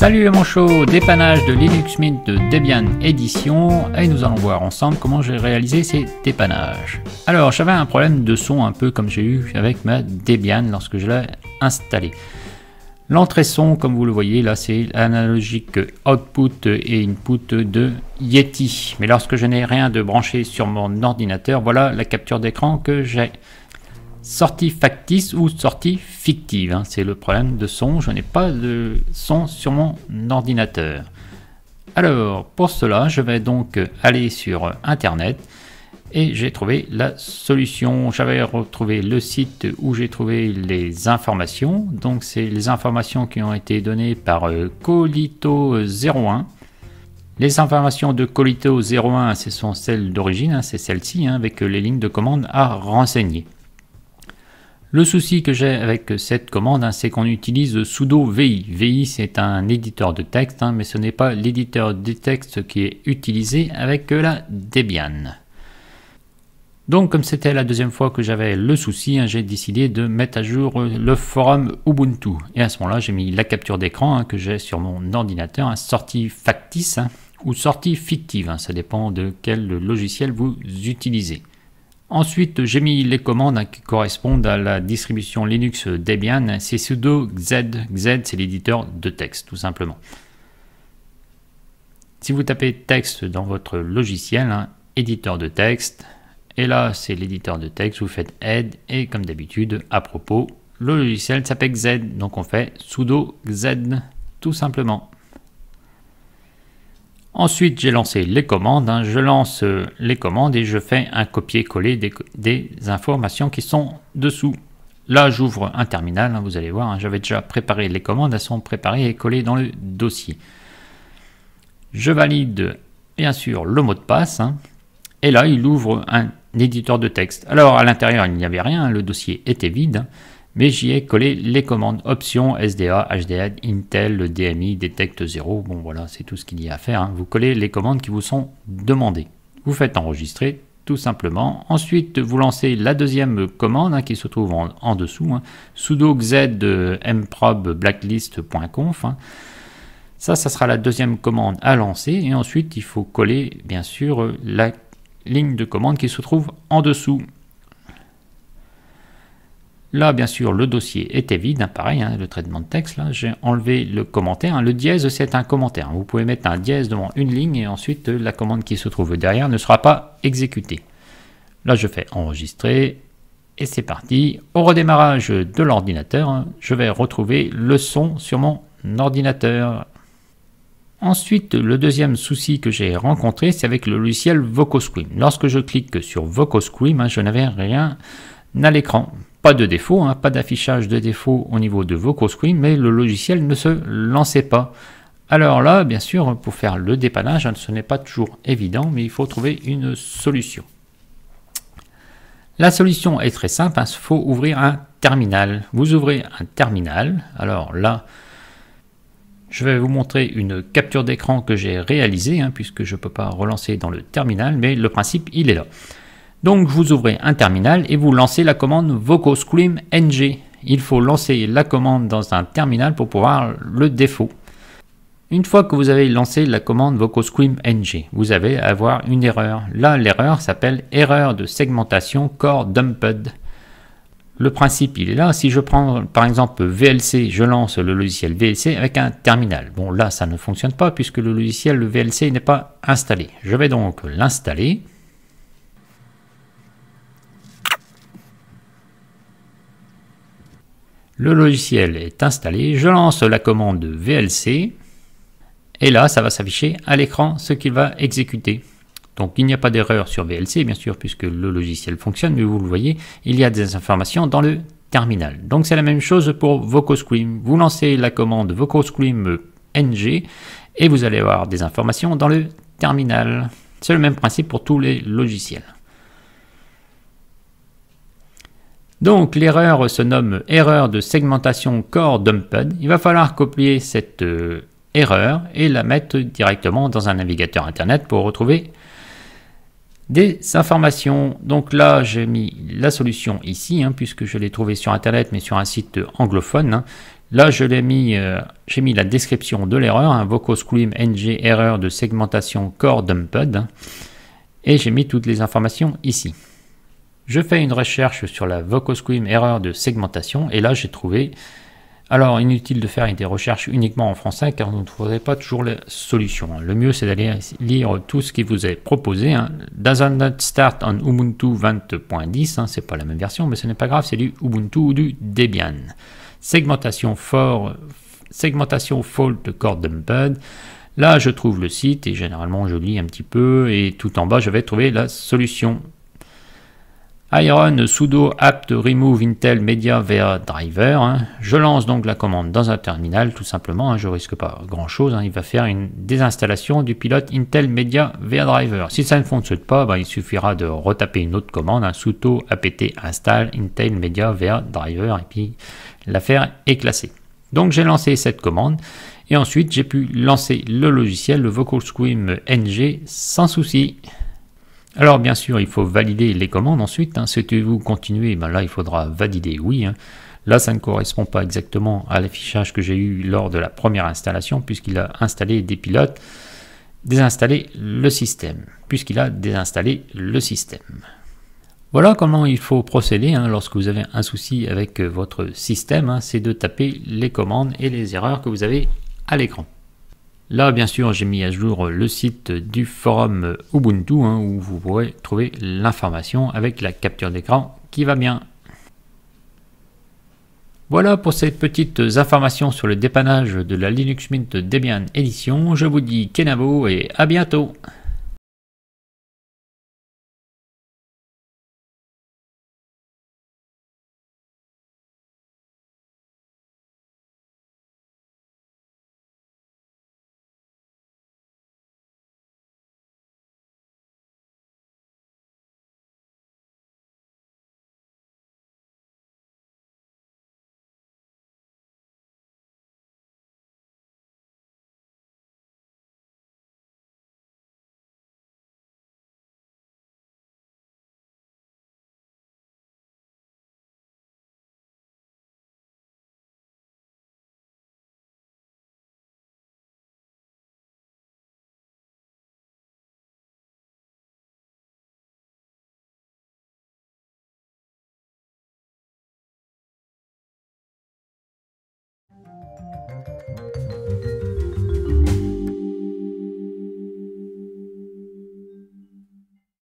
Salut les manchots, dépannage de Linux Mint de Debian Edition et nous allons voir ensemble comment j'ai réalisé ces dépannages. Alors j'avais un problème de son un peu comme j'ai eu avec ma Debian lorsque je l'ai installé. L'entrée son, comme vous le voyez, là c'est analogique output et input de Yeti. Mais lorsque je n'ai rien de branché sur mon ordinateur, voilà la capture d'écran que j'ai sortie factice ou sortie fictive. Hein. C'est le problème de son, je n'ai pas de son sur mon ordinateur. Alors, pour cela, je vais donc aller sur Internet et j'ai trouvé la solution. J'avais retrouvé le site où j'ai trouvé les informations. Donc, c'est les informations qui ont été données par euh, Colito01. Les informations de Colito01, ce sont celles d'origine, hein, c'est celle-ci, hein, avec les lignes de commande à renseigner. Le souci que j'ai avec cette commande, hein, c'est qu'on utilise sudo vi. vi c'est un éditeur de texte, hein, mais ce n'est pas l'éditeur de texte qui est utilisé avec la Debian. Donc comme c'était la deuxième fois que j'avais le souci, hein, j'ai décidé de mettre à jour euh, le forum Ubuntu. Et à ce moment-là, j'ai mis la capture d'écran que j'ai sur mon ordinateur, sortie factice ou sortie fictive, ça dépend de quel logiciel vous utilisez. Ensuite, j'ai mis les commandes hein, qui correspondent à la distribution Linux Debian. C'est sudo z z. c'est l'éditeur de texte tout simplement. Si vous tapez texte dans votre logiciel, hein, éditeur de texte, et là c'est l'éditeur de texte, vous faites aide et comme d'habitude, à propos, le logiciel s'appelle z. donc on fait sudo z tout simplement. Ensuite, j'ai lancé les commandes. Hein. Je lance euh, les commandes et je fais un copier-coller des, informations qui sont dessous. Là, j'ouvre un terminal. Hein, vous allez voir, hein. j'avais déjà préparé les commandes. Elles sont préparées et collées dans le dossier. Je valide, bien sûr, le mot de passe. et là, il ouvre un éditeur de texte. Alors, à l'intérieur, il n'y avait rien. le dossier était vide mais j'y ai collé les commandes options SDA, HDA, Intel, DMI, Detect 0. Bon voilà, c'est tout ce qu'il y a à faire. Hein. Vous collez les commandes qui vous sont demandées. Vous faites enregistrer tout simplement. Ensuite, vous lancez la deuxième commande hein, qui se trouve en, dessous, hein. sudo z blacklist.conf. Ça, ça sera la deuxième commande à lancer. Et ensuite, il faut coller, bien sûr, la ligne de commande qui se trouve en dessous. Là, bien sûr, le dossier était vide, hein, pareil, hein, le traitement de texte, là, j'ai enlevé le commentaire. Hein. Le dièse, c'est un commentaire. Vous pouvez mettre un dièse devant une ligne et ensuite euh, la commande qui se trouve derrière ne sera pas exécutée. Là, je fais enregistrer et c'est parti. Au redémarrage de l'ordinateur, je vais retrouver le son sur mon ordinateur. Ensuite, le deuxième souci que j'ai rencontré, c'est avec le logiciel VocoScream. Lorsque je clique sur VocoScream, je n'avais rien à l'écran pas de défaut, hein, pas d'affichage de défaut au niveau de vos screen, mais le logiciel ne se lançait pas. Alors là, bien sûr, pour faire le dépannage, hein, ce n'est pas toujours évident, mais il faut trouver une solution. La solution est très simple, il hein, faut ouvrir un terminal. Vous ouvrez un terminal, alors là, je vais vous montrer une capture d'écran que j'ai réalisée, puisque je ne peux pas relancer dans le terminal, mais le principe, il est là. Donc vous ouvrez un terminal et vous lancez la commande vocoscream ng. Il faut lancer la commande dans un terminal pour pouvoir le défaut. Une fois que vous avez lancé la commande vocoscream ng, vous allez avoir une erreur. Là, l'erreur s'appelle erreur de segmentation core dumped. Le principe, il est là. Si je prends par exemple VLC, je lance le logiciel VLC avec un terminal. Bon, là, ça ne fonctionne pas puisque le logiciel le VLC n'est pas installé. Je vais donc l'installer. Le logiciel est installé, je lance la commande VLC et là ça va s'afficher à l'écran ce qu'il va exécuter. Donc il n'y a pas d'erreur sur VLC bien sûr puisque le logiciel fonctionne mais vous le voyez il y a des informations dans le terminal. Donc c'est la même chose pour VocoScream. Vous lancez la commande VocoScream ng et vous allez avoir des informations dans le terminal. C'est le même principe pour tous les logiciels. Donc l'erreur se nomme erreur de segmentation core dumped. Il va falloir copier cette euh, erreur et la mettre directement dans un navigateur internet pour retrouver des informations. Donc là, j'ai mis la solution ici, hein, puisque je l'ai trouvée sur Internet, mais sur un site anglophone. Hein. Là, je l'ai mis, euh, j'ai mis la description de l'erreur, un hein, ng erreur de segmentation core dumped, et j'ai mis toutes les informations ici. Je fais une recherche sur la VocoSquim erreur de segmentation et là j'ai trouvé. Alors inutile de faire des recherches uniquement en français car vous ne trouverez pas toujours la solution. Hein. Le mieux c'est d'aller lire tout ce qui vous est proposé. Hein. Doesn't start on Ubuntu 20.10, hein. c'est pas la même version mais ce n'est pas grave, c'est du Ubuntu ou du Debian. Segmentation for, segmentation fault core dumped. Là je trouve le site et généralement je lis un petit peu et tout en bas je vais trouver la solution. Iron sudo apt remove Intel Media via driver. Hein. Je lance donc la commande dans un terminal, tout simplement. Hein. Je risque pas grand chose. Hein. Il va faire une désinstallation du pilote Intel Media via driver. Si ça ne fonctionne pas, ben, il suffira de retaper une autre commande. sudo apt install Intel Media via driver. Et puis l'affaire est classée. Donc j'ai lancé cette commande. Et ensuite, j'ai pu lancer le logiciel, le Vocal Scream NG, sans souci. Alors bien sûr, il faut valider les commandes ensuite. Hein. Si tu continuez, continuer, ben là il faudra valider oui. Hein. Là, ça ne correspond pas exactement à l'affichage que j'ai eu lors de la première installation, puisqu'il a installé des pilotes, désinstallé le système, puisqu'il a désinstallé le système. Voilà comment il faut procéder hein, lorsque vous avez un souci avec euh, votre système, c'est de taper les commandes et les erreurs que vous avez à l'écran. Là, bien sûr, j'ai mis à jour le site du forum Ubuntu hein, où vous pourrez trouver l'information avec la capture d'écran qui va bien. Voilà pour ces petites informations sur le dépannage de la Linux Mint Debian Edition. Je vous dis Kenavo et à bientôt